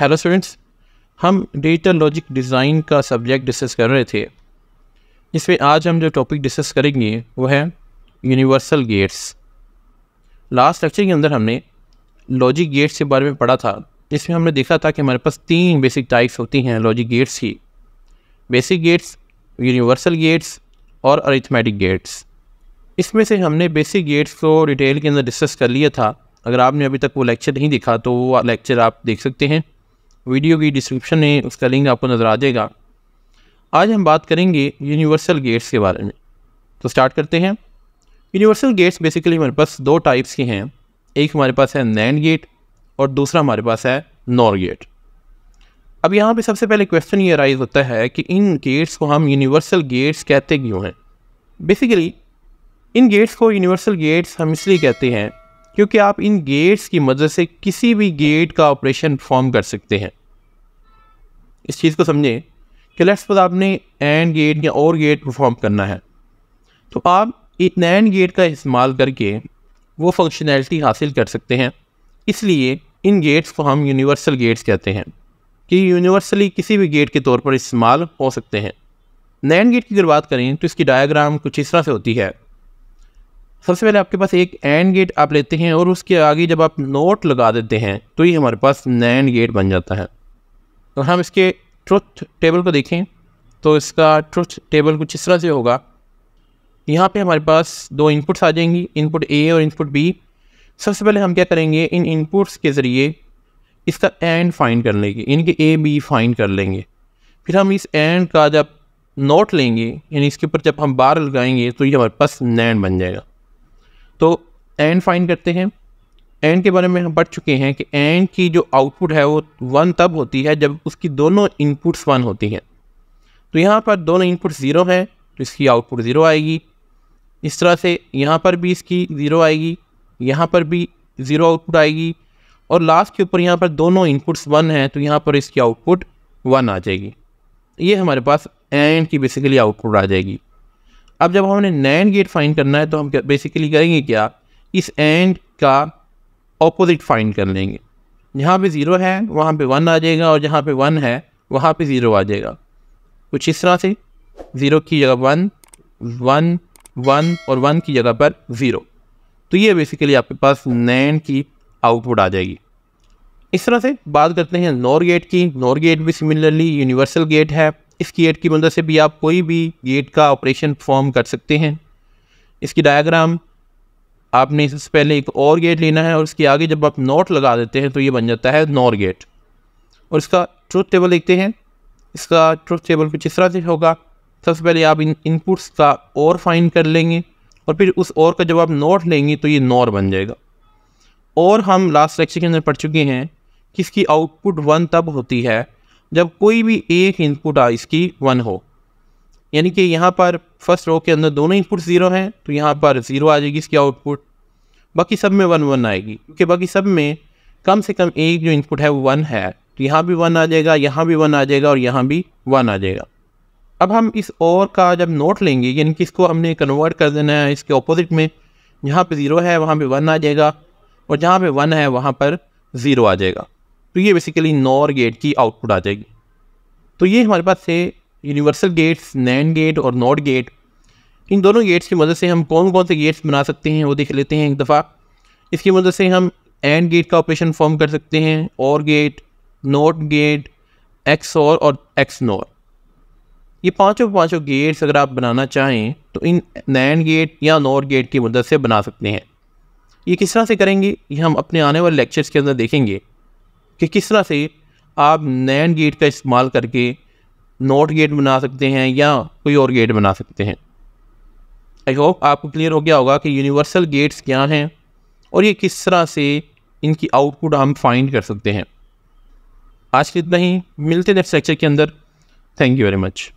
hello students हम digital logic design का subject discuss कर रहे थे इसमें आज हम जो टॉपिक डिस्कस करेंगे वो है यूनिवर्सल गेट्स लास्ट लेक्चर के अंदर हमने लॉजिक गेट्स के बारे में पढ़ा था इसमें हमने देखा था कि हमारे पास तीन बेसिक टाइप्स होती हैं लॉजिक गेट्स की बेसिक गेट्स यूनिवर्सल गेट्स और अरिथमेटिक गेट्स इसमें से हमने बेसिक गेट्स को डिटेल के अंदर डिस्कस कर लिया था अगर आपने अभी तक वो लेक्चर नहीं देखा तो वो लेक्चर आप देख सकते हैं वीडियो की डिस्क्रिप्शन में उसका लिंक आपको नज़र आ जाएगा आज हम बात करेंगे यूनिवर्सल गेट्स के बारे में तो स्टार्ट करते हैं यूनिवर्सल गेट्स बेसिकली हमारे पास दो टाइप्स के हैं एक हमारे पास है नैंड गेट और दूसरा हमारे पास है नॉर गेट अब यहाँ पे सबसे पहले क्वेश्चन ये राइज होता है कि इन गेट्स को हम यूनिवर्सल गेट्स कहते क्यों हैं बेसिकली इन गेट्स को यूनिवर्सल गेट्स हम इसलिए कहते हैं क्योंकि आप इन गेट्स की मदद से किसी भी गेट का ऑपरेशन परफॉर्म कर सकते हैं इस चीज़ को समझें कि लेट्स पर आपने एंड गेट या और गेट परफॉर्म करना है तो आप एक एंड गेट का इस्तेमाल करके वो फंक्शनैलिटी हासिल कर सकते हैं इसलिए इन गेट्स को हम यूनिवर्सल गेट्स कहते हैं कि यूनिवर्सली किसी भी गेट के तौर पर इस्तेमाल हो सकते हैं नैन गेट की अगर बात करें तो इसकी डायग्राम कुछ इस तरह से होती है सबसे पहले आपके पास एक एंड गेट आप लेते हैं और उसके आगे जब आप नोट लगा देते हैं तो ये हमारे पास नैन गेट बन जाता है तो हम इसके ट्रुथ टेबल को देखें तो इसका ट्रुथ टेबल कुछ इस तरह से होगा यहाँ पे हमारे पास दो इनपुट्स आ जाएंगी इनपुट ए और इनपुट बी सबसे पहले हम क्या करेंगे इन इनपुट्स के ज़रिए इसका एंड फाइंड कर लेंगे इनके ए बी फाइंड कर लेंगे फिर हम इस एंड का जब नोट लेंगे यानी इसके ऊपर जब हम बार लगाएंगे तो ये हमारे पास नैंड बन जाएगा तो एंड फाइंड करते हैं एंड के बारे में हम पढ़ चुके हैं कि एंड की जो आउटपुट है वो वन तब होती है जब उसकी दोनों इनपुट्स वन होती हैं तो यहाँ पर दोनों इनपुट ज़ीरो हैं तो इसकी आउटपुट ज़ीरो आएगी इस तरह से यहाँ पर भी इसकी ज़ीरो आएगी यहाँ पर भी ज़ीरो आउटपुट आएगी और लास्ट के ऊपर यहाँ पर दोनों इनपुट्स वन हैं तो यहाँ पर इसकी आउटपुट वन आ जाएगी ये हमारे पास एंड की बेसिकली आउटपुट आ जाएगी अब जब हमने नैंड गेट फाइंड करना है तो हम बेसिकली करेंगे क्या इस एंड का ऑपोजिट फाइंड कर लेंगे जहाँ पे ज़ीरो है वहाँ पे वन आ जाएगा और जहाँ पे वन है वहाँ पे ज़ीरो आ जाएगा कुछ इस तरह से ज़ीरो की जगह वन वन वन और वन की जगह पर ज़ीरो तो ये बेसिकली आपके पास नैन की आउटपुट आ जाएगी इस तरह से बात करते हैं नॉर गेट की नॉर गेट भी सिमिलरली यूनिवर्सल गेट है इस गेट की मदद से भी आप कोई भी गेट का ऑपरेशन परफॉर्म कर सकते हैं इसकी डायग्राम आपने इससे पहले एक और गेट लेना है और इसके आगे जब आप नॉट लगा देते हैं तो ये बन जाता है नॉर गेट और इसका ट्रुथ टेबल देखते हैं इसका ट्रुथ टेबल कुछ इस तरह से होगा सबसे पहले आप इन इनपुट्स का और फाइन कर लेंगे और फिर उस और का जब आप नॉट लेंगे तो ये नॉर बन जाएगा और हम लास्ट लेक्चर के अंदर पढ़ चुके हैं कि इसकी आउटपुट वन तब होती है जब कोई भी एक इनपुट आ इसकी वन हो यानी कि यहाँ पर फर्स्ट रो के अंदर दोनों इनपुट ज़ीरो हैं तो यहाँ पर ज़ीरो आ जाएगी इसकी आउटपुट बाकी सब में वन वन आएगी क्योंकि बाकी सब में कम से कम एक जो इनपुट है वो वन है तो यहाँ भी वन आ जाएगा यहाँ भी वन आ जाएगा और यहाँ भी वन आ जाएगा अब हम इस और का जब नोट लेंगे यानी कि इसको हमने कन्वर्ट कर देना है इसके ऑपोजिट में जहाँ पे ज़ीरो है वहाँ पे वन आ जाएगा और जहाँ पे वन है वहाँ पर ज़ीरो आ जाएगा तो ये बेसिकली नॉर गेट की आउटपुट आ जाएगी तो ये हमारे पास से यूनिवर्सल गेट्स नैन गेट और नॉट गेट इन दोनों गेट्स की मदद से हम कौन कौन से गेट्स बना सकते हैं वो देख लेते हैं एक दफ़ा इसकी मदद से हम एंड गेट का ऑपरेशन फॉर्म कर सकते हैं और गेट नॉट गेट एक्स और, और एक्स नॉर ये पांचों पांचों गेट्स अगर आप बनाना चाहें तो इन नैन गेट या नॉर गेट की मदद से बना सकते हैं ये किस तरह से करेंगे ये हम अपने आने वाले लेक्चर्स के अंदर देखेंगे कि किस तरह से आप नैन गेट का इस्तेमाल करके नॉट गेट बना सकते हैं या कोई और गेट बना सकते हैं आई होप आपको क्लियर हो गया होगा कि यूनिवर्सल गेट्स क्या हैं और ये किस तरह से इनकी आउटपुट हम फाइंड कर सकते हैं आज के इतना ही मिलते नेक्स्ट लेक्चर के अंदर थैंक यू वेरी मच